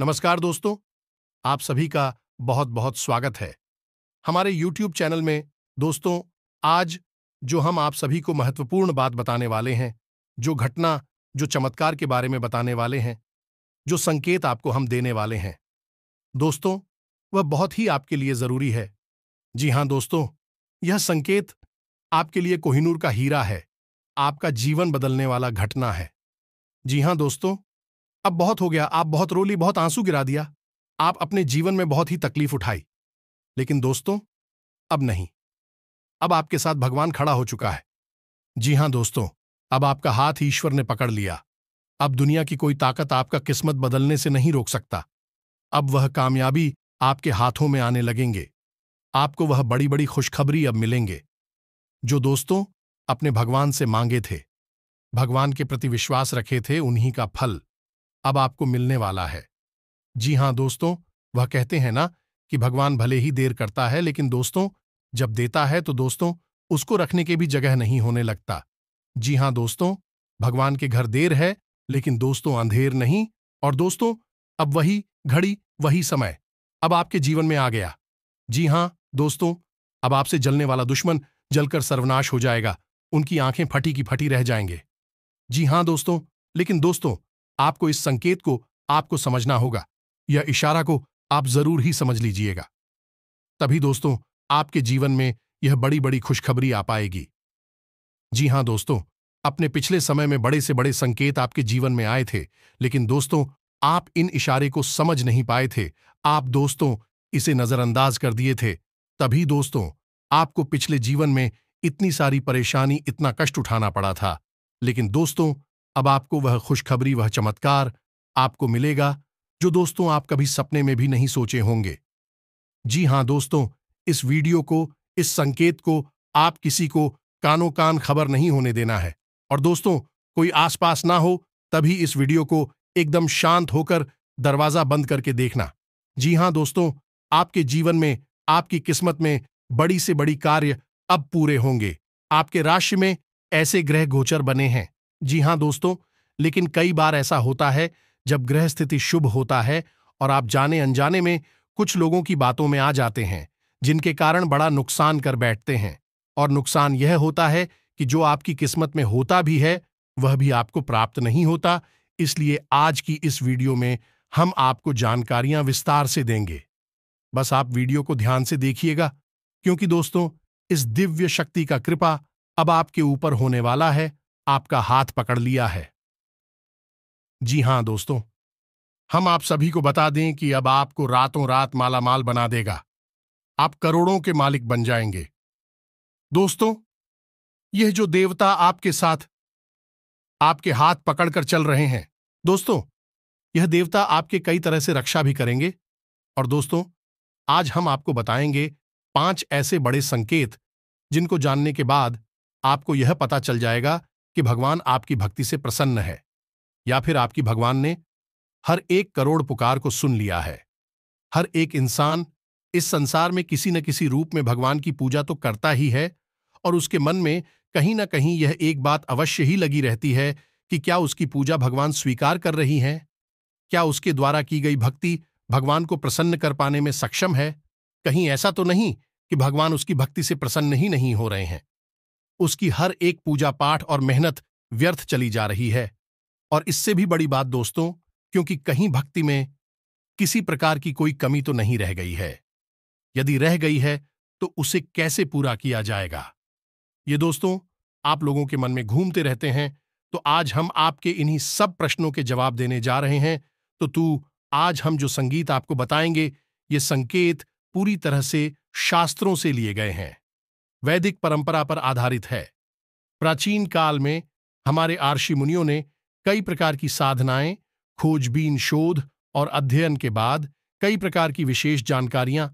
नमस्कार दोस्तों आप सभी का बहुत बहुत स्वागत है हमारे YouTube चैनल में दोस्तों आज जो हम आप सभी को महत्वपूर्ण बात बताने वाले हैं जो घटना जो चमत्कार के बारे में बताने वाले हैं जो संकेत आपको हम देने वाले हैं दोस्तों वह बहुत ही आपके लिए जरूरी है जी हाँ दोस्तों यह संकेत आपके लिए कोहिनूर का हीरा है आपका जीवन बदलने वाला घटना है जी हाँ दोस्तों अब बहुत हो गया आप बहुत रोली बहुत आंसू गिरा दिया आप अपने जीवन में बहुत ही तकलीफ उठाई लेकिन दोस्तों अब नहीं अब आपके साथ भगवान खड़ा हो चुका है जी हां दोस्तों अब आपका हाथ ईश्वर ने पकड़ लिया अब दुनिया की कोई ताकत आपका किस्मत बदलने से नहीं रोक सकता अब वह कामयाबी आपके हाथों में आने लगेंगे आपको वह बड़ी बड़ी खुशखबरी अब मिलेंगे जो दोस्तों अपने भगवान से मांगे थे भगवान के प्रति विश्वास रखे थे उन्हीं का फल अब आपको मिलने वाला है जी हाँ दोस्तों वह कहते हैं ना कि भगवान भले ही देर करता है लेकिन दोस्तों जब देता है तो दोस्तों उसको रखने के भी जगह नहीं होने लगता जी हाँ दोस्तों भगवान के घर देर है लेकिन दोस्तों अंधेर नहीं और दोस्तों अब वही घड़ी वही समय अब आपके जीवन में आ गया जी हाँ दोस्तों अब आपसे जलने वाला दुश्मन जलकर सर्वनाश हो जाएगा उनकी आंखें फटी की फटी रह जाएंगे जी हाँ दोस्तों लेकिन दोस्तों आपको इस संकेत को आपको समझना होगा यह इशारा को आप जरूर ही समझ लीजिएगा तभी दोस्तों आपके जीवन में यह बड़ी बड़ी खुशखबरी आ पाएगी जी हां दोस्तों अपने पिछले समय में बड़े से बड़े संकेत आपके जीवन में आए थे लेकिन दोस्तों आप इन इशारे को समझ नहीं पाए थे आप दोस्तों इसे नजरअंदाज कर दिए थे तभी दोस्तों आपको पिछले जीवन में इतनी सारी परेशानी इतना कष्ट उठाना पड़ा था लेकिन दोस्तों अब आपको वह खुशखबरी वह चमत्कार आपको मिलेगा जो दोस्तों आप कभी सपने में भी नहीं सोचे होंगे जी हां दोस्तों इस वीडियो को इस संकेत को आप किसी को कानो कान खबर नहीं होने देना है और दोस्तों कोई आसपास ना हो तभी इस वीडियो को एकदम शांत होकर दरवाजा बंद करके देखना जी हां दोस्तों आपके जीवन में आपकी किस्मत में बड़ी से बड़ी कार्य अब पूरे होंगे आपके राशि में ऐसे ग्रह गोचर बने हैं जी हां दोस्तों लेकिन कई बार ऐसा होता है जब ग्रह स्थिति शुभ होता है और आप जाने अनजाने में कुछ लोगों की बातों में आ जाते हैं जिनके कारण बड़ा नुकसान कर बैठते हैं और नुकसान यह होता है कि जो आपकी किस्मत में होता भी है वह भी आपको प्राप्त नहीं होता इसलिए आज की इस वीडियो में हम आपको जानकारियां विस्तार से देंगे बस आप वीडियो को ध्यान से देखिएगा क्योंकि दोस्तों इस दिव्य शक्ति का कृपा अब आपके ऊपर होने वाला है आपका हाथ पकड़ लिया है जी हां दोस्तों हम आप सभी को बता दें कि अब आपको रातों रात मालामाल बना देगा आप करोड़ों के मालिक बन जाएंगे दोस्तों यह जो देवता आपके साथ आपके हाथ पकड़कर चल रहे हैं दोस्तों यह देवता आपके कई तरह से रक्षा भी करेंगे और दोस्तों आज हम आपको बताएंगे पांच ऐसे बड़े संकेत जिनको जानने के बाद आपको यह पता चल जाएगा कि भगवान आपकी भक्ति से प्रसन्न है या फिर आपकी भगवान ने हर एक करोड़ पुकार को सुन लिया है हर एक इंसान इस संसार में किसी न किसी रूप में भगवान की पूजा तो करता ही है और उसके मन में कहीं ना कहीं यह एक बात अवश्य ही लगी रहती है कि क्या उसकी पूजा भगवान स्वीकार कर रही है क्या उसके द्वारा की गई भक्ति भगवान को प्रसन्न कर पाने में सक्षम है कहीं ऐसा तो नहीं कि भगवान उसकी भक्ति से प्रसन्न ही नहीं हो रहे हैं उसकी हर एक पूजा पाठ और मेहनत व्यर्थ चली जा रही है और इससे भी बड़ी बात दोस्तों क्योंकि कहीं भक्ति में किसी प्रकार की कोई कमी तो नहीं रह गई है यदि रह गई है तो उसे कैसे पूरा किया जाएगा ये दोस्तों आप लोगों के मन में घूमते रहते हैं तो आज हम आपके इन्हीं सब प्रश्नों के जवाब देने जा रहे हैं तो तू आज हम जो संगीत आपको बताएंगे ये संकेत पूरी तरह से शास्त्रों से लिए गए हैं वैदिक परंपरा पर आधारित है प्राचीन काल में हमारे आर्षि मुनियों ने कई प्रकार की साधनाएं खोजबीन शोध और अध्ययन के बाद कई प्रकार की विशेष जानकारियां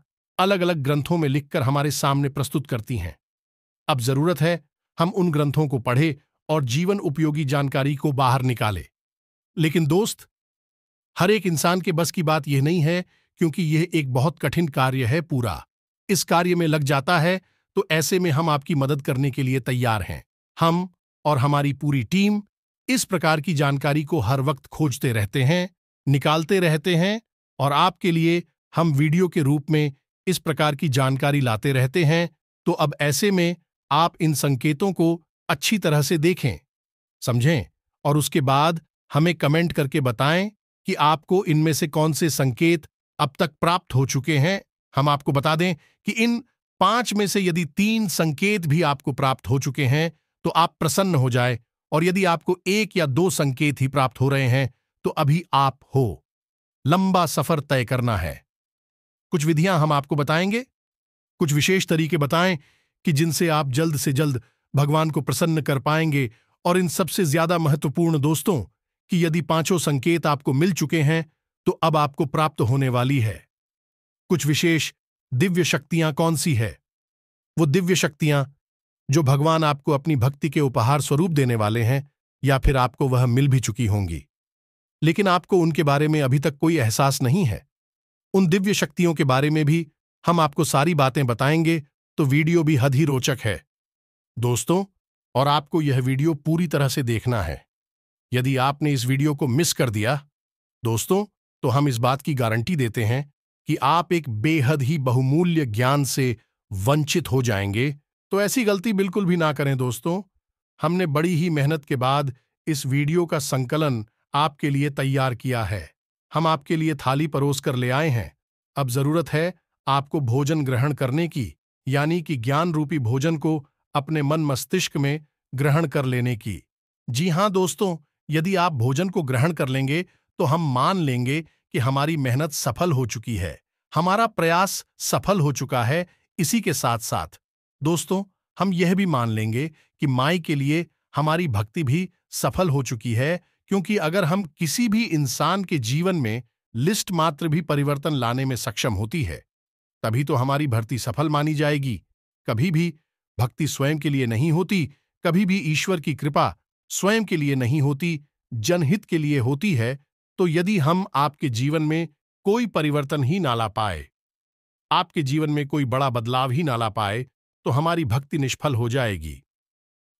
अलग अलग ग्रंथों में लिखकर हमारे सामने प्रस्तुत करती हैं अब जरूरत है हम उन ग्रंथों को पढ़े और जीवन उपयोगी जानकारी को बाहर निकाले लेकिन दोस्त हर एक इंसान के बस की बात यह नहीं है क्योंकि यह एक बहुत कठिन कार्य है पूरा इस कार्य में लग जाता है तो ऐसे में हम आपकी मदद करने के लिए तैयार हैं हम और हमारी पूरी टीम इस प्रकार की जानकारी को हर वक्त खोजते रहते हैं निकालते रहते हैं और आपके लिए हम वीडियो के रूप में इस प्रकार की जानकारी लाते रहते हैं तो अब ऐसे में आप इन संकेतों को अच्छी तरह से देखें समझें और उसके बाद हमें कमेंट करके बताएं कि आपको इनमें से कौन से संकेत अब तक प्राप्त हो चुके हैं हम आपको बता दें कि इन पांच में से यदि तीन संकेत भी आपको प्राप्त हो चुके हैं तो आप प्रसन्न हो जाए और यदि आपको एक या दो संकेत ही प्राप्त हो रहे हैं तो अभी आप हो लंबा सफर तय करना है कुछ विधियां हम आपको बताएंगे कुछ विशेष तरीके बताएं कि जिनसे आप जल्द से जल्द भगवान को प्रसन्न कर पाएंगे और इन सबसे ज्यादा महत्वपूर्ण दोस्तों कि यदि पांचों संकेत आपको मिल चुके हैं तो अब आपको प्राप्त होने वाली है कुछ विशेष दिव्य शक्तियां कौन सी है वो दिव्य शक्तियां जो भगवान आपको अपनी भक्ति के उपहार स्वरूप देने वाले हैं या फिर आपको वह मिल भी चुकी होंगी लेकिन आपको उनके बारे में अभी तक कोई एहसास नहीं है उन दिव्य शक्तियों के बारे में भी हम आपको सारी बातें बताएंगे तो वीडियो भी हद ही रोचक है दोस्तों और आपको यह वीडियो पूरी तरह से देखना है यदि आपने इस वीडियो को मिस कर दिया दोस्तों तो हम इस बात की गारंटी देते हैं कि आप एक बेहद ही बहुमूल्य ज्ञान से वंचित हो जाएंगे तो ऐसी गलती बिल्कुल भी ना करें दोस्तों हमने बड़ी ही मेहनत के बाद इस वीडियो का संकलन आपके लिए तैयार किया है हम आपके लिए थाली परोस कर ले आए हैं अब जरूरत है आपको भोजन ग्रहण करने की यानी कि ज्ञान रूपी भोजन को अपने मन मस्तिष्क में ग्रहण कर लेने की जी हाँ दोस्तों यदि आप भोजन को ग्रहण कर लेंगे तो हम मान लेंगे कि हमारी मेहनत सफल हो चुकी है हमारा प्रयास सफल हो चुका है इसी के साथ साथ दोस्तों हम यह भी मान लेंगे कि माई के लिए हमारी भक्ति भी सफल हो चुकी है क्योंकि अगर हम किसी भी इंसान के जीवन में लिस्ट मात्र भी परिवर्तन लाने में सक्षम होती है तभी तो हमारी भर्ती सफल मानी जाएगी कभी भी भक्ति स्वयं के लिए नहीं होती कभी भी ईश्वर की कृपा स्वयं के लिए नहीं होती जनहित के लिए होती है तो यदि हम आपके जीवन में कोई परिवर्तन ही ना ला पाए आपके जीवन में कोई बड़ा बदलाव ही ना ला पाए तो हमारी भक्ति निष्फल हो जाएगी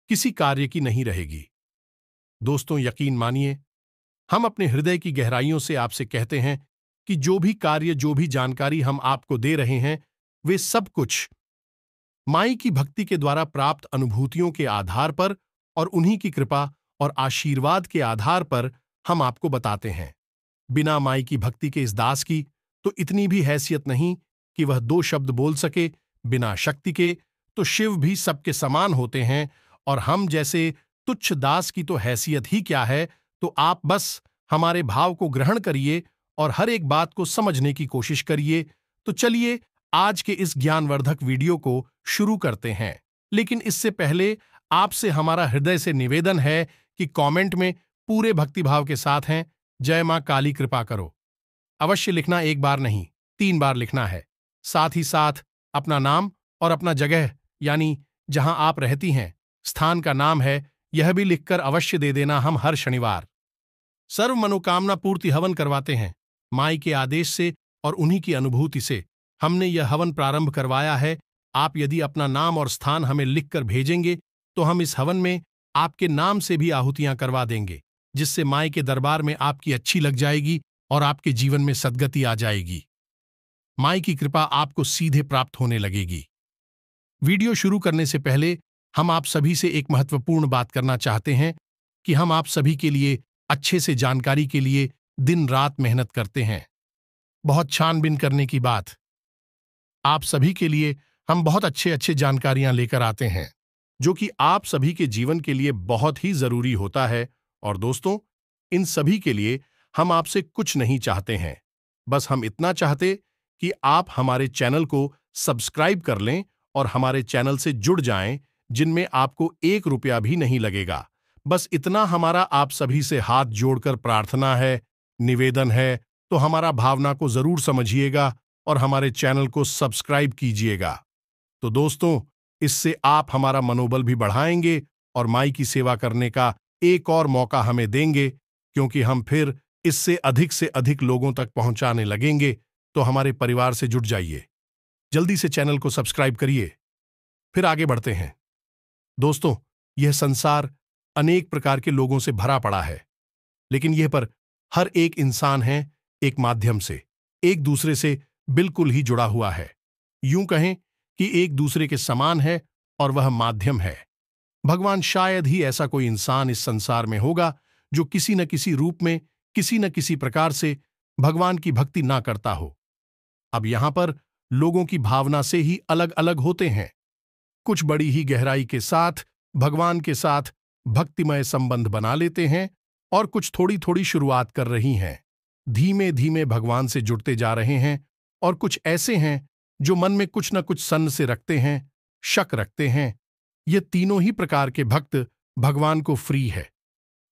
किसी कार्य की नहीं रहेगी दोस्तों यकीन मानिए हम अपने हृदय की गहराइयों से आपसे कहते हैं कि जो भी कार्य जो भी जानकारी हम आपको दे रहे हैं वे सब कुछ माई की भक्ति के द्वारा प्राप्त अनुभूतियों के आधार पर और उन्हीं की कृपा और आशीर्वाद के आधार पर हम आपको बताते हैं बिना माई की भक्ति के इस दास की तो इतनी भी हैसियत नहीं कि वह दो शब्द बोल सके बिना शक्ति के तो शिव भी सबके समान होते हैं और हम जैसे तुच्छ दास की तो हैसियत ही क्या है तो आप बस हमारे भाव को ग्रहण करिए और हर एक बात को समझने की कोशिश करिए तो चलिए आज के इस ज्ञानवर्धक वीडियो को शुरू करते हैं लेकिन इससे पहले आपसे हमारा हृदय से निवेदन है कि कमेंट में पूरे भक्तिभाव के साथ हैं जय मां काली कृपा करो अवश्य लिखना एक बार नहीं तीन बार लिखना है साथ ही साथ अपना नाम और अपना जगह यानी जहां आप रहती हैं स्थान का नाम है यह भी लिखकर अवश्य दे देना हम हर शनिवार सर्व मनोकामना पूर्ति हवन करवाते हैं माई के आदेश से और उन्हीं की अनुभूति से हमने यह हवन प्रारंभ करवाया है आप यदि अपना नाम और स्थान हमें लिखकर भेजेंगे तो हम इस हवन में आपके नाम से भी आहुतियां करवा देंगे जिससे माए के दरबार में आपकी अच्छी लग जाएगी और आपके जीवन में सदगति आ जाएगी माई की कृपा आपको सीधे प्राप्त होने लगेगी वीडियो शुरू करने से पहले हम आप सभी से एक महत्वपूर्ण बात करना चाहते हैं कि हम आप सभी के लिए अच्छे से जानकारी के लिए दिन रात मेहनत करते हैं बहुत छानबीन करने की बात आप सभी के लिए हम बहुत अच्छे अच्छे जानकारियां लेकर आते हैं जो कि आप सभी के जीवन के लिए बहुत ही जरूरी होता है और दोस्तों इन सभी के लिए हम आपसे कुछ नहीं चाहते हैं बस हम इतना चाहते कि आप हमारे चैनल को सब्सक्राइब कर लें और हमारे चैनल से जुड़ जाएं जिनमें आपको एक रुपया भी नहीं लगेगा बस इतना हमारा आप सभी से हाथ जोड़कर प्रार्थना है निवेदन है तो हमारा भावना को जरूर समझिएगा और हमारे चैनल को सब्सक्राइब कीजिएगा तो दोस्तों इससे आप हमारा मनोबल भी बढ़ाएंगे और माई की सेवा करने का एक और मौका हमें देंगे क्योंकि हम फिर इससे अधिक से अधिक लोगों तक पहुंचाने लगेंगे तो हमारे परिवार से जुट जाइए जल्दी से चैनल को सब्सक्राइब करिए फिर आगे बढ़ते हैं दोस्तों यह संसार अनेक प्रकार के लोगों से भरा पड़ा है लेकिन यह पर हर एक इंसान है एक माध्यम से एक दूसरे से बिल्कुल ही जुड़ा हुआ है यूं कहें कि एक दूसरे के समान है और वह माध्यम है भगवान शायद ही ऐसा कोई इंसान इस संसार में होगा जो किसी न किसी रूप में किसी न किसी प्रकार से भगवान की भक्ति ना करता हो अब यहां पर लोगों की भावना से ही अलग अलग होते हैं कुछ बड़ी ही गहराई के साथ भगवान के साथ भक्तिमय संबंध बना लेते हैं और कुछ थोड़ी थोड़ी शुरुआत कर रही हैं धीमे धीमे भगवान से जुड़ते जा रहे हैं और कुछ ऐसे हैं जो मन में कुछ न कुछ सन्न से रखते हैं शक रखते हैं ये तीनों ही प्रकार के भक्त भगवान को फ्री है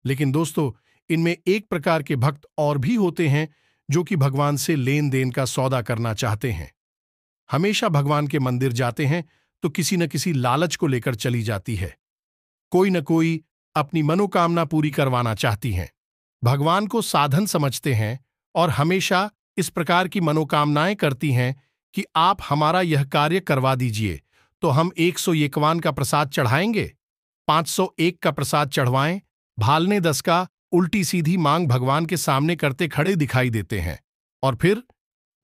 लेकिन दोस्तों इनमें एक प्रकार के भक्त और भी होते हैं जो कि भगवान से लेन देन का सौदा करना चाहते हैं हमेशा भगवान के मंदिर जाते हैं तो किसी न किसी लालच को लेकर चली जाती है कोई न कोई अपनी मनोकामना पूरी करवाना चाहती हैं भगवान को साधन समझते हैं और हमेशा इस प्रकार की मनोकामनाएं करती हैं कि आप हमारा यह कार्य करवा दीजिए तो हम एक सौ एकवान का प्रसाद चढ़ाएंगे पांच सौ एक का प्रसाद चढ़वाएं भालने दस का उल्टी सीधी मांग भगवान के सामने करते खड़े दिखाई देते हैं और फिर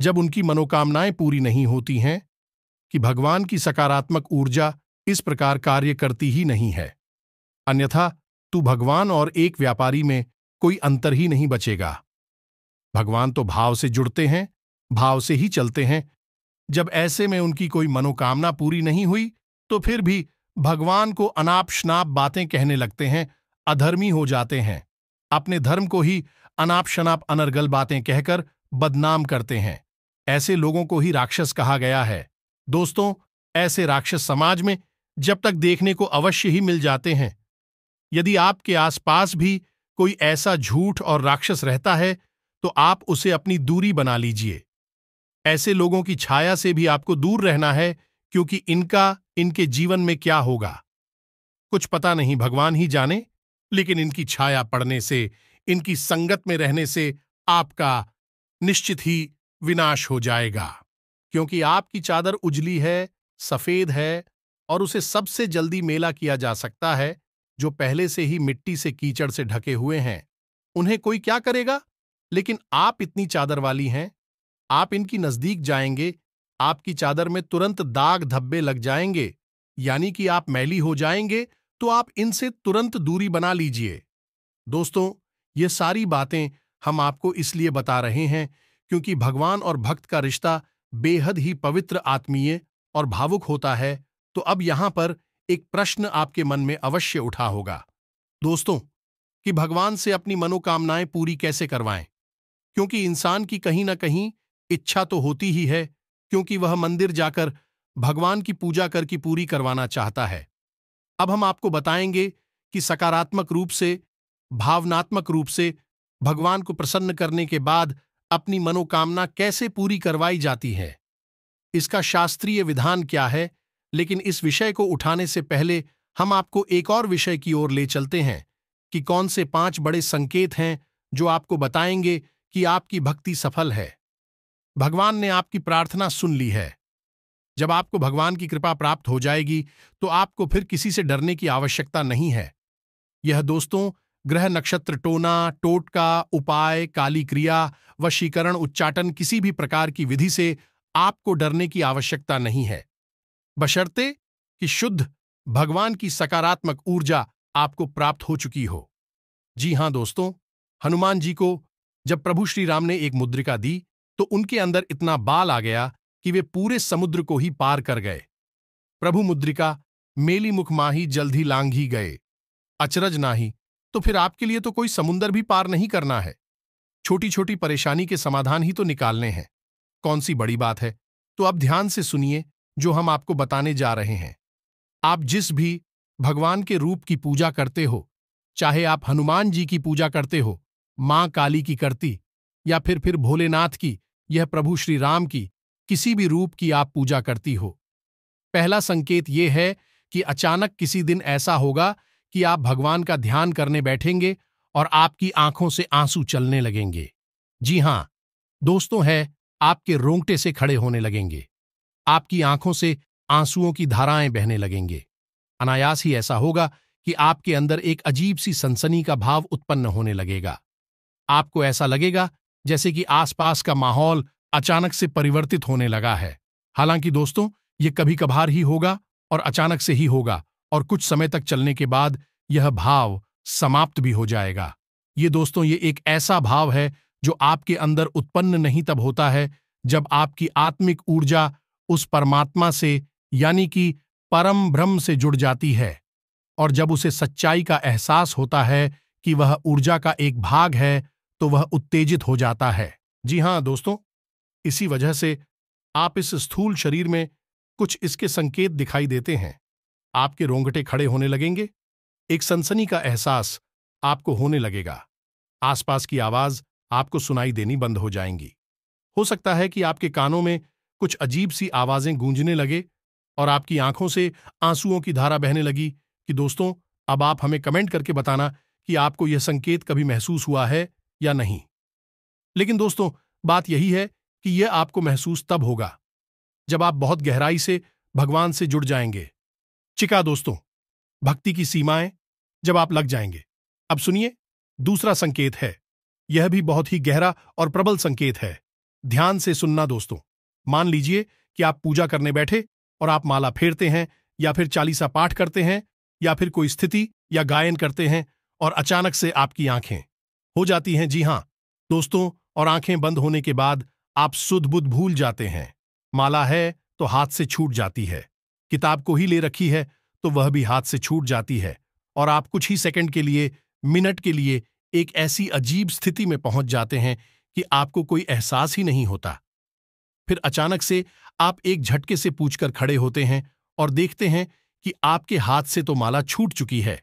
जब उनकी मनोकामनाएं पूरी नहीं होती हैं कि भगवान की सकारात्मक ऊर्जा इस प्रकार कार्य करती ही नहीं है अन्यथा तू भगवान और एक व्यापारी में कोई अंतर ही नहीं बचेगा भगवान तो भाव से जुड़ते हैं भाव से ही चलते हैं जब ऐसे में उनकी कोई मनोकामना पूरी नहीं हुई तो फिर भी भगवान को अनाप शनाप बातें कहने लगते हैं अधर्मी हो जाते हैं अपने धर्म को ही अनाप शनाप अनर्गल बातें कहकर बदनाम करते हैं ऐसे लोगों को ही राक्षस कहा गया है दोस्तों ऐसे राक्षस समाज में जब तक देखने को अवश्य ही मिल जाते हैं यदि आपके आसपास भी कोई ऐसा झूठ और राक्षस रहता है तो आप उसे अपनी दूरी बना लीजिए ऐसे लोगों की छाया से भी आपको दूर रहना है क्योंकि इनका इनके जीवन में क्या होगा कुछ पता नहीं भगवान ही जाने लेकिन इनकी छाया पड़ने से इनकी संगत में रहने से आपका निश्चित ही विनाश हो जाएगा क्योंकि आपकी चादर उजली है सफेद है और उसे सबसे जल्दी मेला किया जा सकता है जो पहले से ही मिट्टी से कीचड़ से ढके हुए हैं उन्हें कोई क्या करेगा लेकिन आप इतनी चादर वाली हैं आप इनकी नज़दीक जाएंगे आपकी चादर में तुरंत दाग धब्बे लग जाएंगे यानी कि आप मैली हो जाएंगे तो आप इनसे तुरंत दूरी बना लीजिए दोस्तों ये सारी बातें हम आपको इसलिए बता रहे हैं क्योंकि भगवान और भक्त का रिश्ता बेहद ही पवित्र आत्मीय और भावुक होता है तो अब यहां पर एक प्रश्न आपके मन में अवश्य उठा होगा दोस्तों कि भगवान से अपनी मनोकामनाएं पूरी कैसे करवाएं क्योंकि इंसान की कहीं ना कहीं इच्छा तो होती ही है क्योंकि वह मंदिर जाकर भगवान की पूजा करके पूरी करवाना चाहता है अब हम आपको बताएंगे कि सकारात्मक रूप से भावनात्मक रूप से भगवान को प्रसन्न करने के बाद अपनी मनोकामना कैसे पूरी करवाई जाती है इसका शास्त्रीय विधान क्या है लेकिन इस विषय को उठाने से पहले हम आपको एक और विषय की ओर ले चलते हैं कि कौन से पांच बड़े संकेत हैं जो आपको बताएंगे कि आपकी भक्ति सफल है भगवान ने आपकी प्रार्थना सुन ली है जब आपको भगवान की कृपा प्राप्त हो जाएगी तो आपको फिर किसी से डरने की आवश्यकता नहीं है यह दोस्तों ग्रह नक्षत्र टोना टोटका उपाय काली क्रिया वशीकरण उच्चाटन किसी भी प्रकार की विधि से आपको डरने की आवश्यकता नहीं है बशर्ते कि शुद्ध भगवान की सकारात्मक ऊर्जा आपको प्राप्त हो चुकी हो जी हां दोस्तों हनुमान जी को जब प्रभु श्री राम ने एक मुद्रिका दी तो उनके अंदर इतना बाल आ गया कि वे पूरे समुद्र को ही पार कर गए प्रभु मुद्रिका मेली मुख माही जल्द ही ही गए अचरज नाही तो फिर आपके लिए तो कोई समुन्दर भी पार नहीं करना है छोटी छोटी परेशानी के समाधान ही तो निकालने हैं कौन सी बड़ी बात है तो अब ध्यान से सुनिए जो हम आपको बताने जा रहे हैं आप जिस भी भगवान के रूप की पूजा करते हो चाहे आप हनुमान जी की पूजा करते हो मां काली की करती या फिर फिर भोलेनाथ की यह प्रभु श्री राम की किसी भी रूप की आप पूजा करती हो पहला संकेत यह है कि अचानक किसी दिन ऐसा होगा कि आप भगवान का ध्यान करने बैठेंगे और आपकी आंखों से आंसू चलने लगेंगे जी हां दोस्तों है आपके रोंगटे से खड़े होने लगेंगे आपकी आंखों से आंसुओं की धाराएं बहने लगेंगे अनायास ही ऐसा होगा कि आपके अंदर एक अजीब सी सनसनी का भाव उत्पन्न होने लगेगा आपको ऐसा लगेगा जैसे कि आसपास का माहौल अचानक से परिवर्तित होने लगा है हालांकि दोस्तों ये कभी कभार ही होगा और अचानक से ही होगा और कुछ समय तक चलने के बाद यह भाव समाप्त भी हो जाएगा ये दोस्तों ये एक ऐसा भाव है जो आपके अंदर उत्पन्न नहीं तब होता है जब आपकी आत्मिक ऊर्जा उस परमात्मा से यानी कि परम ब्रह्म से जुड़ जाती है और जब उसे सच्चाई का एहसास होता है कि वह ऊर्जा का एक भाग है तो वह उत्तेजित हो जाता है जी हाँ दोस्तों इसी वजह से आप इस स्थूल शरीर में कुछ इसके संकेत दिखाई देते हैं आपके रोंगटे खड़े होने लगेंगे एक सनसनी का एहसास आपको होने लगेगा आसपास की आवाज आपको सुनाई देनी बंद हो जाएंगी हो सकता है कि आपके कानों में कुछ अजीब सी आवाजें गूंजने लगे और आपकी आंखों से आंसुओं की धारा बहने लगी कि दोस्तों अब आप हमें कमेंट करके बताना कि आपको यह संकेत कभी महसूस हुआ है या नहीं लेकिन दोस्तों बात यही है कि यह आपको महसूस तब होगा जब आप बहुत गहराई से भगवान से जुड़ जाएंगे चिका दोस्तों भक्ति की सीमाएं जब आप लग जाएंगे अब सुनिए दूसरा संकेत है यह भी बहुत ही गहरा और प्रबल संकेत है ध्यान से सुनना दोस्तों मान लीजिए कि आप पूजा करने बैठे और आप माला फेरते हैं या फिर चालीसा पाठ करते हैं या फिर कोई स्थिति या गायन करते हैं और अचानक से आपकी आंखें हो जाती हैं जी हाँ दोस्तों और आंखें बंद होने के बाद आप सुध बुध भूल जाते हैं माला है तो हाथ से छूट जाती है किताब को ही ले रखी है तो वह भी हाथ से छूट जाती है और आप कुछ ही सेकंड के लिए मिनट के लिए एक ऐसी अजीब स्थिति में पहुंच जाते हैं कि आपको कोई एहसास ही नहीं होता फिर अचानक से आप एक झटके से पूछकर खड़े होते हैं और देखते हैं कि आपके हाथ से तो माला छूट चुकी है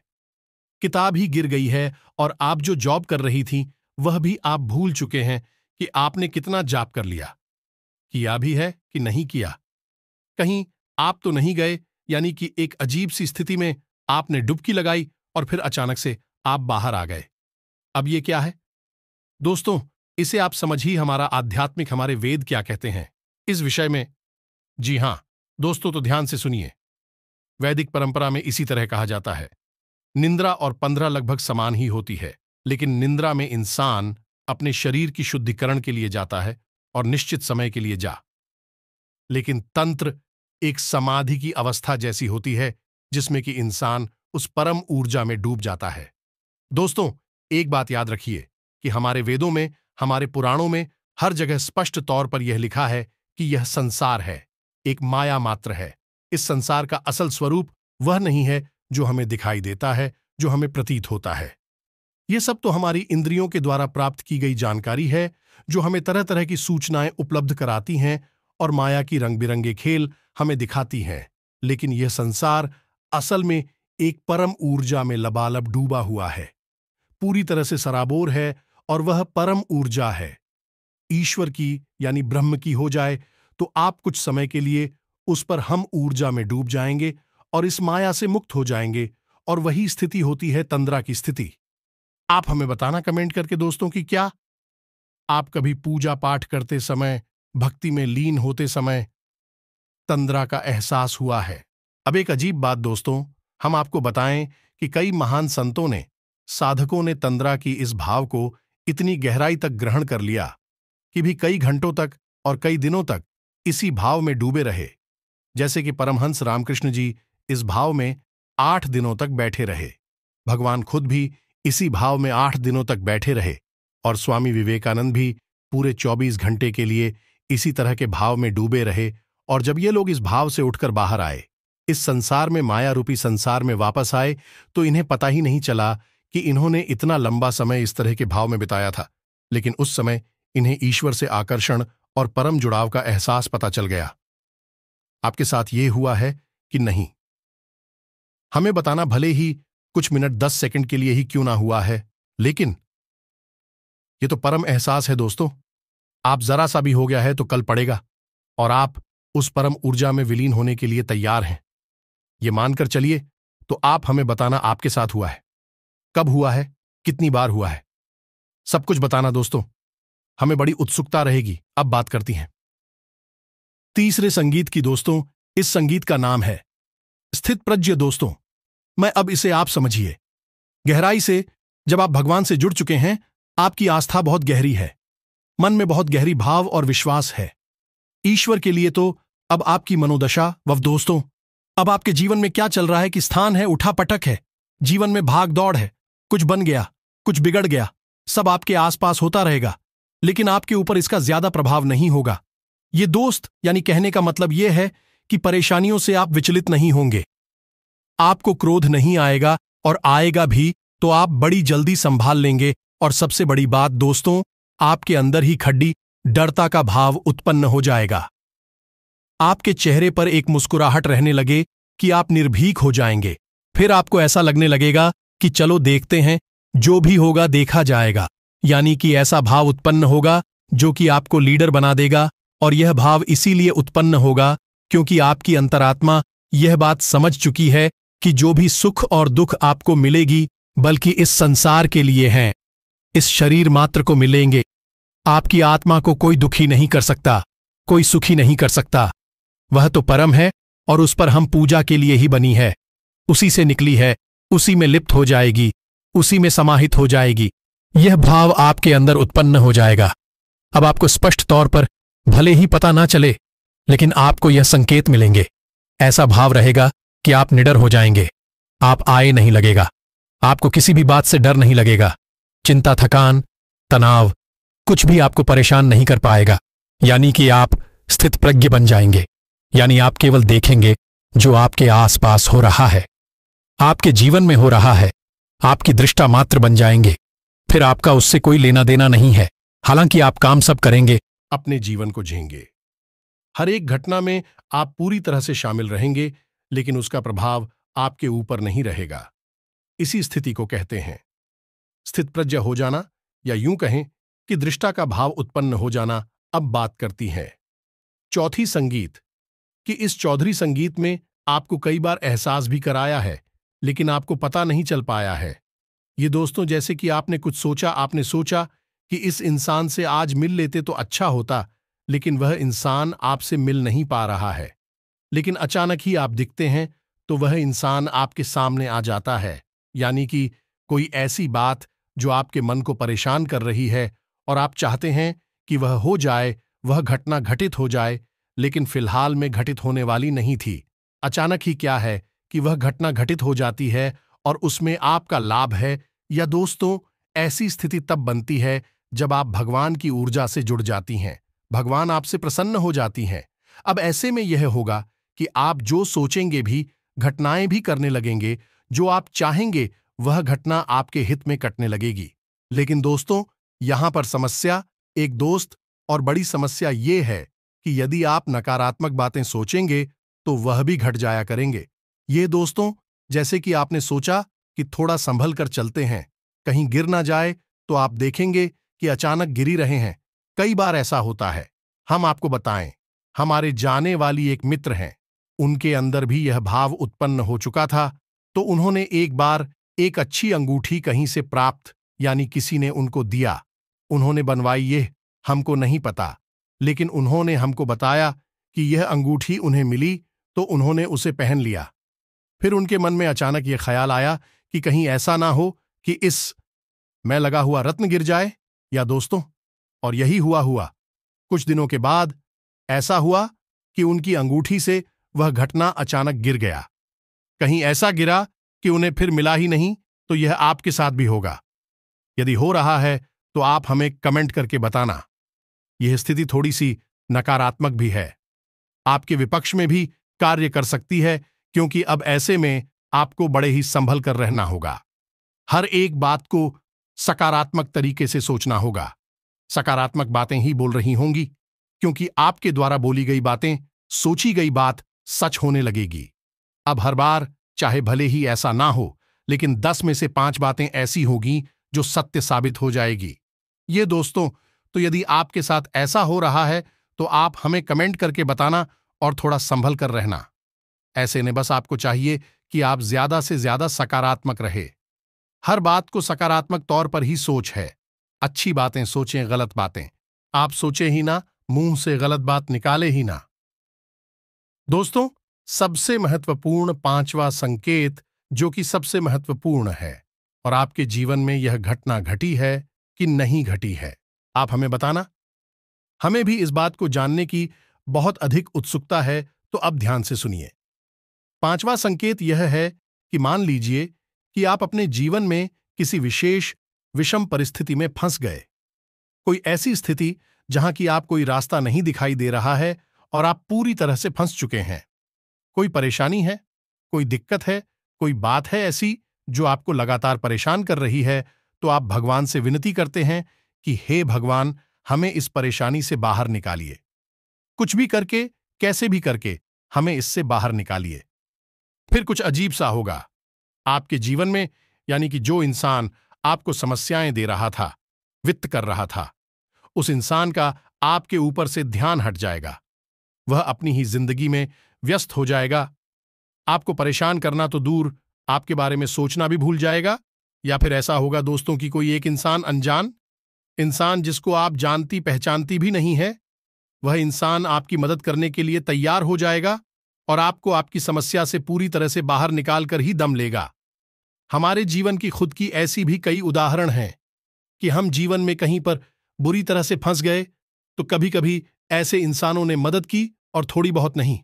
किताब ही गिर गई है और आप जो जॉब कर रही थी वह भी आप भूल चुके हैं कि आपने कितना जाप कर लिया किया भी है कि नहीं किया कहीं आप तो नहीं गए यानी कि एक अजीब सी स्थिति में आपने डुबकी लगाई और फिर अचानक से आप बाहर आ गए अब ये क्या है दोस्तों इसे आप समझ ही हमारा आध्यात्मिक हमारे वेद क्या कहते हैं इस विषय में जी हां दोस्तों तो ध्यान से सुनिए वैदिक परंपरा में इसी तरह कहा जाता है निंद्रा और पंद्रा लगभग समान ही होती है लेकिन निंद्रा में इंसान अपने शरीर की शुद्धिकरण के लिए जाता है और निश्चित समय के लिए जा लेकिन तंत्र एक समाधि की अवस्था जैसी होती है जिसमें कि इंसान उस परम ऊर्जा में डूब जाता है दोस्तों एक बात याद रखिए कि हमारे वेदों में हमारे पुराणों में हर जगह स्पष्ट तौर पर यह लिखा है कि यह संसार है एक माया मात्र है इस संसार का असल स्वरूप वह नहीं है जो हमें दिखाई देता है जो हमें प्रतीत होता है ये सब तो हमारी इंद्रियों के द्वारा प्राप्त की गई जानकारी है जो हमें तरह तरह की सूचनाएं उपलब्ध कराती हैं और माया की रंग बिरंगे खेल हमें दिखाती हैं लेकिन यह संसार असल में एक परम ऊर्जा में लबालब डूबा हुआ है पूरी तरह से सराबोर है और वह परम ऊर्जा है ईश्वर की यानी ब्रह्म की हो जाए तो आप कुछ समय के लिए उस पर हम ऊर्जा में डूब जाएंगे और इस माया से मुक्त हो जाएंगे और वही स्थिति होती है तंद्रा की स्थिति आप हमें बताना कमेंट करके दोस्तों कि क्या आप कभी पूजा पाठ करते समय भक्ति में लीन होते समय तंद्रा का एहसास हुआ है अब एक अजीब बात दोस्तों हम आपको बताएं कि कई महान संतों ने साधकों ने तंद्रा की इस भाव को इतनी गहराई तक ग्रहण कर लिया कि भी कई घंटों तक और कई दिनों तक इसी भाव में डूबे रहे जैसे कि परमहंस रामकृष्ण जी इस भाव में आठ दिनों तक बैठे रहे भगवान खुद भी इसी भाव में आठ दिनों तक बैठे रहे और स्वामी विवेकानंद भी पूरे चौबीस घंटे के लिए इसी तरह के भाव में डूबे रहे और जब ये लोग इस भाव से उठकर बाहर आए इस संसार में माया रूपी संसार में वापस आए तो इन्हें पता ही नहीं चला कि इन्होंने इतना लंबा समय इस तरह के भाव में बिताया था लेकिन उस समय इन्हें ईश्वर से आकर्षण और परम जुड़ाव का एहसास पता चल गया आपके साथ ये हुआ है कि नहीं हमें बताना भले ही कुछ मिनट दस सेकंड के लिए ही क्यों ना हुआ है लेकिन ये तो परम एहसास है दोस्तों आप जरा सा भी हो गया है तो कल पड़ेगा और आप उस परम ऊर्जा में विलीन होने के लिए तैयार हैं ये मानकर चलिए तो आप हमें बताना आपके साथ हुआ है कब हुआ है कितनी बार हुआ है सब कुछ बताना दोस्तों हमें बड़ी उत्सुकता रहेगी अब बात करती हैं तीसरे संगीत की दोस्तों इस संगीत का नाम है स्थित प्रज्ञ दोस्तों मैं अब इसे आप समझिए गहराई से जब आप भगवान से जुड़ चुके हैं आपकी आस्था बहुत गहरी है मन में बहुत गहरी भाव और विश्वास है ईश्वर के लिए तो अब आपकी मनोदशा व दोस्तों अब आपके जीवन में क्या चल रहा है कि स्थान है उठा पटक है जीवन में भाग दौड़ है कुछ बन गया कुछ बिगड़ गया सब आपके आसपास होता रहेगा लेकिन आपके ऊपर इसका ज्यादा प्रभाव नहीं होगा ये दोस्त यानी कहने का मतलब यह है कि परेशानियों से आप विचलित नहीं होंगे आपको क्रोध नहीं आएगा और आएगा भी तो आप बड़ी जल्दी संभाल लेंगे और सबसे बड़ी बात दोस्तों आपके अंदर ही खड्डी डरता का भाव उत्पन्न हो जाएगा आपके चेहरे पर एक मुस्कुराहट रहने लगे कि आप निर्भीक हो जाएंगे फिर आपको ऐसा लगने लगेगा कि चलो देखते हैं जो भी होगा देखा जाएगा यानी कि ऐसा भाव उत्पन्न होगा जो कि आपको लीडर बना देगा और यह भाव इसीलिए उत्पन्न होगा क्योंकि आपकी अंतरात्मा यह बात समझ चुकी है कि जो भी सुख और दुख आपको मिलेगी बल्कि इस संसार के लिए हैं इस शरीर मात्र को मिलेंगे आपकी आत्मा को कोई दुखी नहीं कर सकता कोई सुखी नहीं कर सकता वह तो परम है और उस पर हम पूजा के लिए ही बनी है उसी से निकली है उसी में लिप्त हो जाएगी उसी में समाहित हो जाएगी यह भाव आपके अंदर उत्पन्न हो जाएगा अब आपको स्पष्ट तौर पर भले ही पता ना चले लेकिन आपको यह संकेत मिलेंगे ऐसा भाव रहेगा कि आप निडर हो जाएंगे आप आए नहीं लगेगा आपको किसी भी बात से डर नहीं लगेगा चिंता थकान तनाव कुछ भी आपको परेशान नहीं कर पाएगा यानी कि आप स्थित प्रज्ञ बन जाएंगे यानी आप केवल देखेंगे जो आपके आसपास हो रहा है आपके जीवन में हो रहा है आपकी दृष्टा मात्र बन जाएंगे फिर आपका उससे कोई लेना देना नहीं है हालांकि आप काम सब करेंगे अपने जीवन को झेंगे हर एक घटना में आप पूरी तरह से शामिल रहेंगे लेकिन उसका प्रभाव आपके ऊपर नहीं रहेगा इसी स्थिति को कहते हैं स्थित स्थितप्रज्ञ हो जाना या यूं कहें कि दृष्टा का भाव उत्पन्न हो जाना अब बात करती है चौथी संगीत कि इस चौधरी संगीत में आपको कई बार एहसास भी कराया है लेकिन आपको पता नहीं चल पाया है ये दोस्तों जैसे कि आपने कुछ सोचा आपने सोचा कि इस इंसान से आज मिल लेते तो अच्छा होता लेकिन वह इंसान आपसे मिल नहीं पा रहा है लेकिन अचानक ही आप दिखते हैं तो वह इंसान आपके सामने आ जाता है यानी कि कोई ऐसी बात जो आपके मन को परेशान कर रही है और आप चाहते हैं कि वह हो जाए वह घटना घटित हो जाए लेकिन फिलहाल में घटित होने वाली नहीं थी अचानक ही क्या है कि वह घटना घटित हो जाती है और उसमें आपका लाभ है या दोस्तों ऐसी स्थिति तब बनती है जब आप भगवान की ऊर्जा से जुड़ जाती हैं भगवान आपसे प्रसन्न हो जाती हैं अब ऐसे में यह होगा कि आप जो सोचेंगे भी घटनाएं भी करने लगेंगे जो आप चाहेंगे वह घटना आपके हित में कटने लगेगी लेकिन दोस्तों यहां पर समस्या एक दोस्त और बड़ी समस्या ये है कि यदि आप नकारात्मक बातें सोचेंगे तो वह भी घट जाया करेंगे ये दोस्तों जैसे कि आपने सोचा कि थोड़ा संभल कर चलते हैं कहीं गिर ना जाए तो आप देखेंगे कि अचानक गिरी रहे हैं कई बार ऐसा होता है हम आपको बताएं हमारे जाने वाली एक मित्र हैं उनके अंदर भी यह भाव उत्पन्न हो चुका था तो उन्होंने एक बार एक अच्छी अंगूठी कहीं से प्राप्त यानी किसी ने उनको दिया उन्होंने बनवाई यह हमको नहीं पता लेकिन उन्होंने हमको बताया कि यह अंगूठी उन्हें मिली तो उन्होंने उसे पहन लिया फिर उनके मन में अचानक यह ख्याल आया कि कहीं ऐसा ना हो कि इस मैं लगा हुआ रत्न गिर जाए या दोस्तों और यही हुआ हुआ कुछ दिनों के बाद ऐसा हुआ कि उनकी अंगूठी से वह घटना अचानक गिर गया कहीं ऐसा गिरा कि उन्हें फिर मिला ही नहीं तो यह आपके साथ भी होगा यदि हो रहा है तो आप हमें कमेंट करके बताना यह स्थिति थोड़ी सी नकारात्मक भी है आपके विपक्ष में भी कार्य कर सकती है क्योंकि अब ऐसे में आपको बड़े ही संभल कर रहना होगा हर एक बात को सकारात्मक तरीके से सोचना होगा सकारात्मक बातें ही बोल रही होंगी क्योंकि आपके द्वारा बोली गई बातें सोची गई बात सच होने लगेगी अब हर बार चाहे भले ही ऐसा ना हो लेकिन दस में से पांच बातें ऐसी होगी जो सत्य साबित हो जाएगी ये दोस्तों तो यदि आपके साथ ऐसा हो रहा है तो आप हमें कमेंट करके बताना और थोड़ा संभल कर रहना ऐसे ने बस आपको चाहिए कि आप ज्यादा से ज्यादा सकारात्मक रहे हर बात को सकारात्मक तौर पर ही सोच है अच्छी बातें सोचें गलत बातें आप सोचे ही ना मुंह से गलत बात निकाले ही ना दोस्तों सबसे महत्वपूर्ण पांचवा संकेत जो कि सबसे महत्वपूर्ण है और आपके जीवन में यह घटना घटी है कि नहीं घटी है आप हमें बताना हमें भी इस बात को जानने की बहुत अधिक उत्सुकता है तो अब ध्यान से सुनिए पांचवा संकेत यह है कि मान लीजिए कि आप अपने जीवन में किसी विशेष विषम परिस्थिति में फंस गए कोई ऐसी स्थिति जहां की आप कोई रास्ता नहीं दिखाई दे रहा है और आप पूरी तरह से फंस चुके हैं कोई परेशानी है कोई दिक्कत है कोई बात है ऐसी जो आपको लगातार परेशान कर रही है तो आप भगवान से विनती करते हैं कि हे भगवान हमें इस परेशानी से बाहर निकालिए कुछ भी करके कैसे भी करके हमें इससे बाहर निकालिए फिर कुछ अजीब सा होगा आपके जीवन में यानी कि जो इंसान आपको समस्याएं दे रहा था वित्त कर रहा था उस इंसान का आपके ऊपर से ध्यान हट जाएगा वह अपनी ही जिंदगी में व्यस्त हो जाएगा आपको परेशान करना तो दूर आपके बारे में सोचना भी भूल जाएगा या फिर ऐसा होगा दोस्तों की कोई एक इंसान अनजान इंसान जिसको आप जानती पहचानती भी नहीं है वह इंसान आपकी मदद करने के लिए तैयार हो जाएगा और आपको आपकी समस्या से पूरी तरह से बाहर निकाल कर ही दम लेगा हमारे जीवन की खुद की ऐसी भी कई उदाहरण हैं कि हम जीवन में कहीं पर बुरी तरह से फंस गए तो कभी कभी ऐसे इंसानों ने मदद की और थोड़ी बहुत नहीं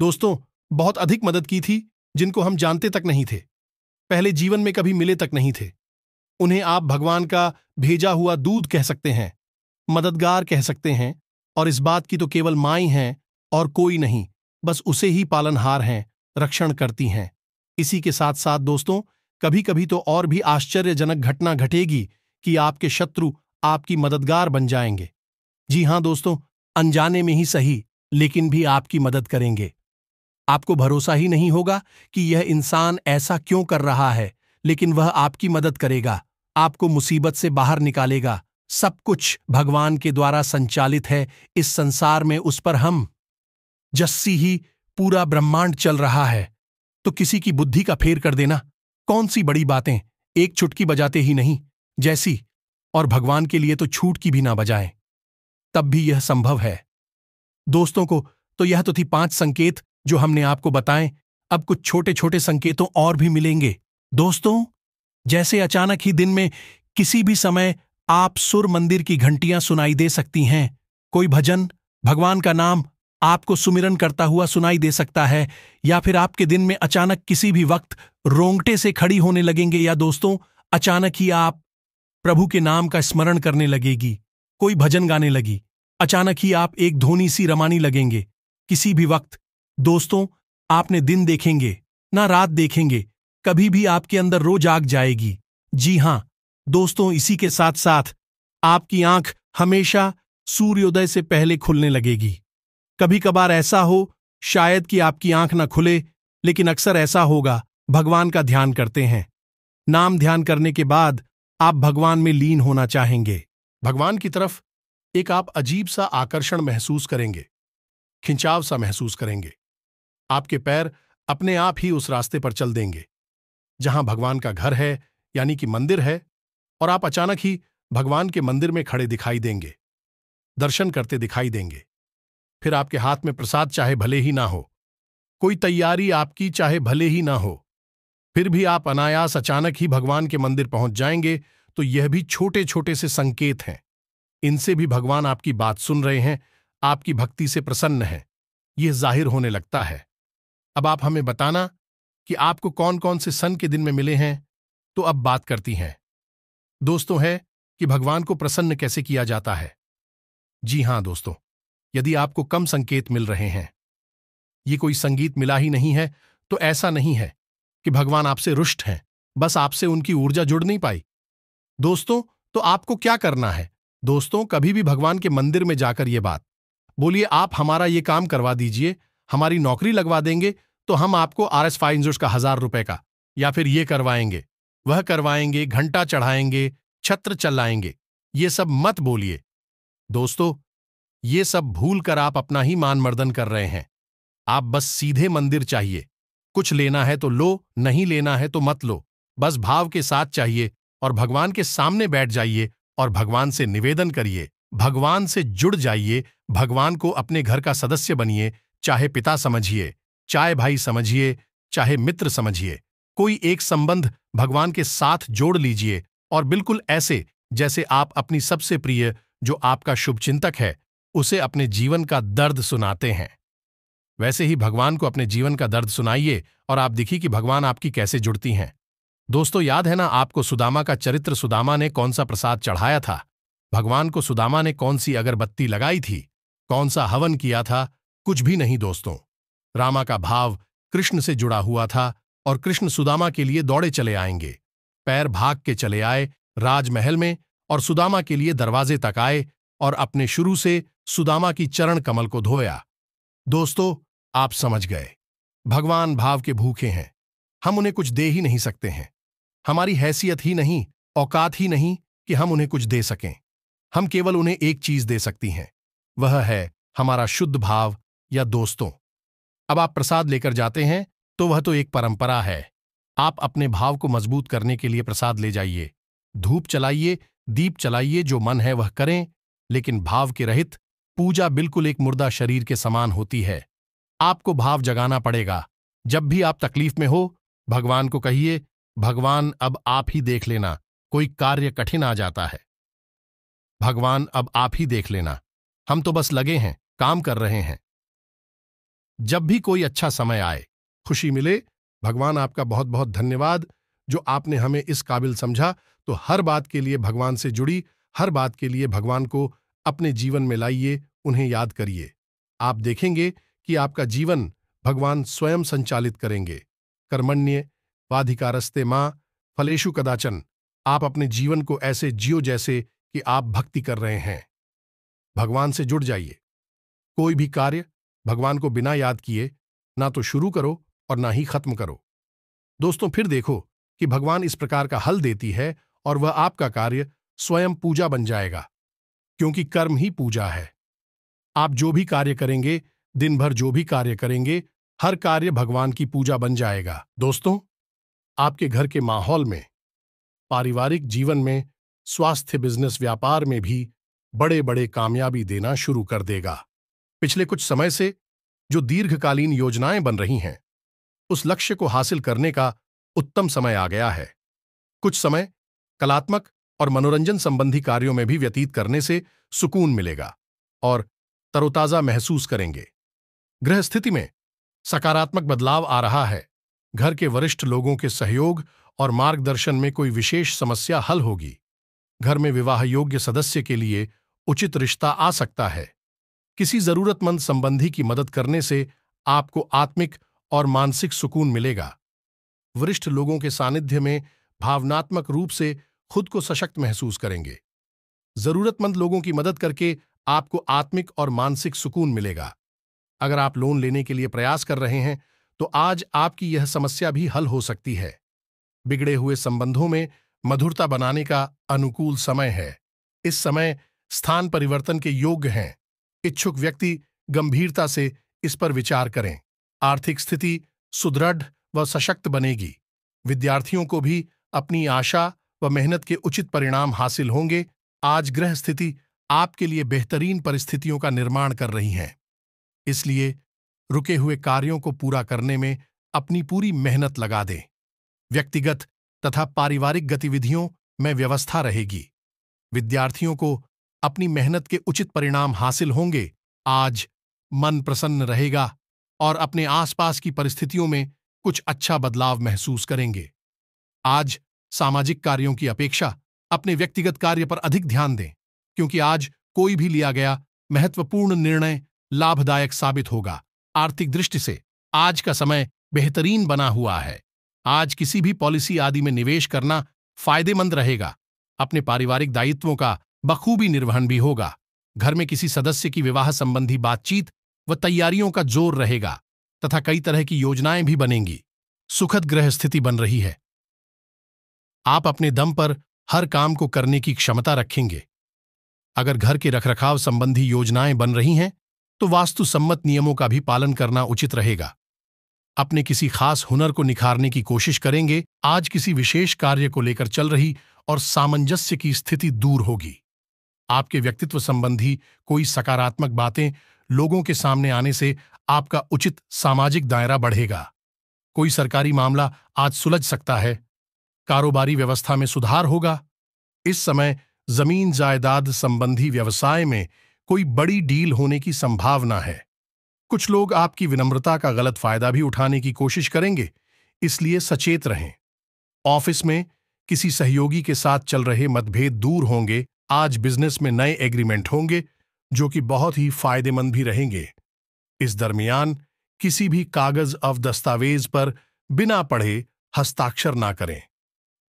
दोस्तों बहुत अधिक मदद की थी जिनको हम जानते तक नहीं थे पहले जीवन में कभी मिले तक नहीं थे उन्हें आप भगवान का भेजा हुआ दूध कह सकते हैं मददगार कह सकते हैं और इस बात की तो केवल माई हैं और कोई नहीं बस उसे ही पालनहार हैं रक्षण करती हैं इसी के साथ साथ दोस्तों कभी कभी तो और भी आश्चर्यजनक घटना घटेगी कि आपके शत्रु आपकी मददगार बन जाएंगे जी हां दोस्तों अनजाने में ही सही लेकिन भी आपकी मदद करेंगे आपको भरोसा ही नहीं होगा कि यह इंसान ऐसा क्यों कर रहा है लेकिन वह आपकी मदद करेगा आपको मुसीबत से बाहर निकालेगा सब कुछ भगवान के द्वारा संचालित है इस संसार में उस पर हम जस्सी ही पूरा ब्रह्मांड चल रहा है तो किसी की बुद्धि का फेर कर देना कौन सी बड़ी बातें एक चुटकी बजाते ही नहीं जैसी और भगवान के लिए तो छूट की भी ना बजाएं तब भी यह संभव है दोस्तों को तो यह तो थी पांच संकेत जो हमने आपको बताएं अब कुछ छोटे छोटे संकेतों और भी मिलेंगे दोस्तों जैसे अचानक ही दिन में किसी भी समय आप सुर मंदिर की घंटियां सुनाई दे सकती हैं कोई भजन भगवान का नाम आपको सुमिरन करता हुआ सुनाई दे सकता है या फिर आपके दिन में अचानक किसी भी वक्त रोंगटे से खड़ी होने लगेंगे या दोस्तों अचानक ही आप प्रभु के नाम का स्मरण करने लगेगी कोई भजन गाने लगी अचानक ही आप एक धोनी सी रमानी लगेंगे किसी भी वक्त दोस्तों आपने दिन देखेंगे ना रात देखेंगे कभी भी आपके अंदर रोज आग जाएगी जी हां दोस्तों इसी के साथ साथ आपकी आंख हमेशा सूर्योदय से पहले खुलने लगेगी कभी कभार ऐसा हो शायद कि आपकी आंख न खुले लेकिन अक्सर ऐसा होगा भगवान का ध्यान करते हैं नाम ध्यान करने के बाद आप भगवान में लीन होना चाहेंगे भगवान की तरफ एक आप अजीब सा आकर्षण महसूस करेंगे खिंचाव सा महसूस करेंगे आपके पैर अपने आप ही उस रास्ते पर चल देंगे जहां भगवान का घर है यानी कि मंदिर है और आप अचानक ही भगवान के मंदिर में खड़े दिखाई देंगे दर्शन करते दिखाई देंगे फिर आपके हाथ में प्रसाद चाहे भले ही ना हो कोई तैयारी आपकी चाहे भले ही ना हो फिर भी आप अनायास अचानक ही भगवान के मंदिर पहुंच जाएंगे तो यह भी छोटे छोटे से संकेत हैं इनसे भी भगवान आपकी बात सुन रहे हैं आपकी भक्ति से प्रसन्न हैं यह जाहिर होने लगता है अब आप हमें बताना कि आपको कौन कौन से सन के दिन में मिले हैं तो अब बात करती हैं दोस्तों है कि भगवान को प्रसन्न कैसे किया जाता है जी हां दोस्तों यदि आपको कम संकेत मिल रहे हैं ये कोई संगीत मिला ही नहीं है तो ऐसा नहीं है कि भगवान आपसे रुष्ट हैं बस आपसे उनकी ऊर्जा जुड़ नहीं पाई दोस्तों तो आपको क्या करना है दोस्तों कभी भी भगवान के मंदिर में जाकर ये बात बोलिए आप हमारा ये काम करवा दीजिए हमारी नौकरी लगवा देंगे तो हम आपको आर एस फाइनजर्स का हजार रुपए का या फिर ये करवाएंगे वह करवाएंगे घंटा चढ़ाएंगे छत्र चलाएंगे ये सब मत बोलिए दोस्तों ये सब भूल कर आप अपना ही मान मर्दन कर रहे हैं आप बस सीधे मंदिर चाहिए कुछ लेना है तो लो नहीं लेना है तो मत लो बस भाव के साथ चाहिए और भगवान के सामने बैठ जाइए और भगवान से निवेदन करिए भगवान से जुड़ जाइए भगवान को अपने घर का सदस्य बनिए चाहे पिता समझिए चाहे भाई समझिए चाहे मित्र समझिए कोई एक संबंध भगवान के साथ जोड़ लीजिए और बिल्कुल ऐसे जैसे आप अपनी सबसे प्रिय जो आपका शुभचिंतक है उसे अपने जीवन का दर्द सुनाते हैं वैसे ही भगवान को अपने जीवन का दर्द सुनाइए और आप दिखी कि भगवान आपकी कैसे जुड़ती हैं दोस्तों याद है ना आपको सुदामा का चरित्र सुदामा ने कौन सा प्रसाद चढ़ाया था भगवान को सुदामा ने कौन सी अगरबत्ती लगाई थी कौन सा हवन किया था कुछ भी नहीं दोस्तों रामा का भाव कृष्ण से जुड़ा हुआ था और कृष्ण सुदामा के लिए दौड़े चले आएंगे पैर भाग के चले आए राजमहल में और सुदामा के लिए दरवाजे तक आए और अपने शुरू से सुदामा की चरण कमल को धोया दोस्तों आप समझ गए भगवान भाव के भूखे हैं हम उन्हें कुछ दे ही नहीं सकते हैं हमारी हैसियत ही नहीं औकात ही नहीं कि हम उन्हें कुछ दे सकें हम केवल उन्हें एक चीज दे सकती हैं वह है हमारा शुद्ध भाव या दोस्तों अब आप प्रसाद लेकर जाते हैं तो वह तो एक परंपरा है आप अपने भाव को मजबूत करने के लिए प्रसाद ले जाइए धूप चलाइए दीप चलाइए जो मन है वह करें लेकिन भाव के रहित पूजा बिल्कुल एक मुर्दा शरीर के समान होती है आपको भाव जगाना पड़ेगा जब भी आप तकलीफ में हो भगवान को कहिए भगवान अब आप ही देख लेना कोई कार्य कठिन आ जाता है भगवान अब आप ही देख लेना हम तो बस लगे हैं काम कर रहे हैं जब भी कोई अच्छा समय आए खुशी मिले भगवान आपका बहुत बहुत धन्यवाद जो आपने हमें इस काबिल समझा तो हर बात के लिए भगवान से जुड़ी हर बात के लिए भगवान को अपने जीवन में लाइए उन्हें याद करिए आप देखेंगे कि आपका जीवन भगवान स्वयं संचालित करेंगे कर्मण्य वाधिकारस्ते माँ फलेशु कदाचन आप अपने जीवन को ऐसे जियो जैसे कि आप भक्ति कर रहे हैं भगवान से जुड़ जाइए कोई भी कार्य भगवान को बिना याद किए ना तो शुरू करो और ना ही खत्म करो दोस्तों फिर देखो कि भगवान इस प्रकार का हल देती है और वह आपका कार्य स्वयं पूजा बन जाएगा क्योंकि कर्म ही पूजा है आप जो भी कार्य करेंगे दिन भर जो भी कार्य करेंगे हर कार्य भगवान की पूजा बन जाएगा दोस्तों आपके घर के माहौल में पारिवारिक जीवन में स्वास्थ्य बिजनेस व्यापार में भी बड़े बड़े कामयाबी देना शुरू कर देगा पिछले कुछ समय से जो दीर्घकालीन योजनाएं बन रही हैं उस लक्ष्य को हासिल करने का उत्तम समय आ गया है कुछ समय कलात्मक और मनोरंजन संबंधी कार्यों में भी व्यतीत करने से सुकून मिलेगा और तरोताज़ा महसूस करेंगे ग्रह स्थिति में सकारात्मक बदलाव आ रहा है घर के वरिष्ठ लोगों के सहयोग और मार्गदर्शन में कोई विशेष समस्या हल होगी घर में विवाह योग्य सदस्य के लिए उचित रिश्ता आ सकता है किसी जरूरतमंद संबंधी की मदद करने से आपको आत्मिक और मानसिक सुकून मिलेगा वरिष्ठ लोगों के सानिध्य में भावनात्मक रूप से खुद को सशक्त महसूस करेंगे जरूरतमंद लोगों की मदद करके आपको आत्मिक और मानसिक सुकून मिलेगा अगर आप लोन लेने के लिए प्रयास कर रहे हैं तो आज आपकी यह समस्या भी हल हो सकती है बिगड़े हुए संबंधों में मधुरता बनाने का अनुकूल समय है इस समय स्थान परिवर्तन के योग्य हैं इच्छुक व्यक्ति गंभीरता से इस पर विचार करें आर्थिक स्थिति सुदृढ़ व सशक्त बनेगी विद्यार्थियों को भी अपनी आशा व मेहनत के उचित परिणाम हासिल होंगे आज ग्रह स्थिति आपके लिए बेहतरीन परिस्थितियों का निर्माण कर रही हैं इसलिए रुके हुए कार्यों को पूरा करने में अपनी पूरी मेहनत लगा दें व्यक्तिगत तथा पारिवारिक गतिविधियों में व्यवस्था रहेगी विद्यार्थियों को अपनी मेहनत के उचित परिणाम हासिल होंगे आज मन प्रसन्न रहेगा और अपने आसपास की परिस्थितियों में कुछ अच्छा बदलाव महसूस करेंगे आज सामाजिक कार्यों की अपेक्षा अपने व्यक्तिगत कार्य पर अधिक ध्यान दें क्योंकि आज कोई भी लिया गया महत्वपूर्ण निर्णय लाभदायक साबित होगा आर्थिक दृष्टि से आज का समय बेहतरीन बना हुआ है आज किसी भी पॉलिसी आदि में निवेश करना फायदेमंद रहेगा अपने पारिवारिक दायित्वों का बखूबी निर्वहन भी होगा घर में किसी सदस्य की विवाह संबंधी बातचीत व तैयारियों का जोर रहेगा तथा कई तरह की योजनाएं भी बनेंगी सुखद ग्रह स्थिति बन रही है आप अपने दम पर हर काम को करने की क्षमता रखेंगे अगर घर के रखरखाव संबंधी योजनाएं बन रही हैं तो वास्तु सम्मत नियमों का भी पालन करना उचित रहेगा अपने किसी खास हुनर को निखारने की कोशिश करेंगे आज किसी विशेष कार्य को लेकर चल रही और सामंजस्य की स्थिति दूर होगी आपके व्यक्तित्व संबंधी कोई सकारात्मक बातें लोगों के सामने आने से आपका उचित सामाजिक दायरा बढ़ेगा कोई सरकारी मामला आज सुलझ सकता है कारोबारी व्यवस्था में सुधार होगा इस समय जमीन जायदाद संबंधी व्यवसाय में कोई बड़ी डील होने की संभावना है कुछ लोग आपकी विनम्रता का गलत फायदा भी उठाने की कोशिश करेंगे इसलिए सचेत रहें ऑफिस में किसी सहयोगी के साथ चल रहे मतभेद दूर होंगे आज बिजनेस में नए एग्रीमेंट होंगे जो कि बहुत ही फायदेमंद भी रहेंगे इस दरमियान किसी भी कागज अव दस्तावेज पर बिना पढ़े हस्ताक्षर ना करें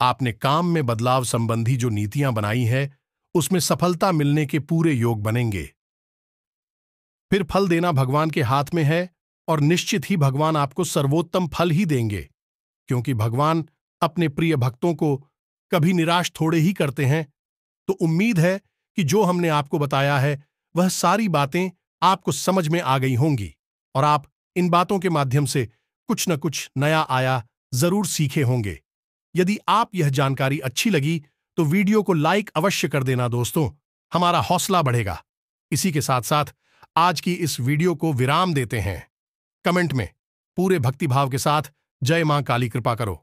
आपने काम में बदलाव संबंधी जो नीतियां बनाई हैं उसमें सफलता मिलने के पूरे योग बनेंगे फिर फल देना भगवान के हाथ में है और निश्चित ही भगवान आपको सर्वोत्तम फल ही देंगे क्योंकि भगवान अपने प्रिय भक्तों को कभी निराश थोड़े ही करते हैं तो उम्मीद है कि जो हमने आपको बताया है वह सारी बातें आपको समझ में आ गई होंगी और आप इन बातों के माध्यम से कुछ न कुछ नया आया जरूर सीखे होंगे यदि आप यह जानकारी अच्छी लगी तो वीडियो को लाइक अवश्य कर देना दोस्तों हमारा हौसला बढ़ेगा इसी के साथ साथ आज की इस वीडियो को विराम देते हैं कमेंट में पूरे भक्तिभाव के साथ जय मां काली कृपा करो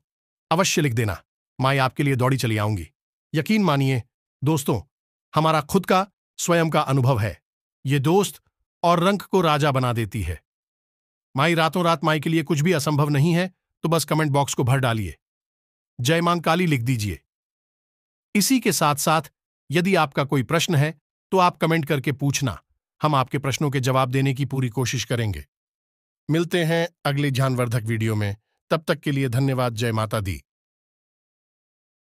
अवश्य लिख देना माई आपके लिए दौड़ी चली आऊंगी यकीन मानिए दोस्तों हमारा खुद का स्वयं का अनुभव है ये दोस्त और रंग को राजा बना देती है माई रातों रात माई के लिए कुछ भी असंभव नहीं है तो बस कमेंट बॉक्स को भर डालिए जय मां काली लिख दीजिए इसी के साथ साथ यदि आपका कोई प्रश्न है तो आप कमेंट करके पूछना हम आपके प्रश्नों के जवाब देने की पूरी कोशिश करेंगे मिलते हैं अगले ध्यानवर्धक वीडियो में तब तक के लिए धन्यवाद जय माता दी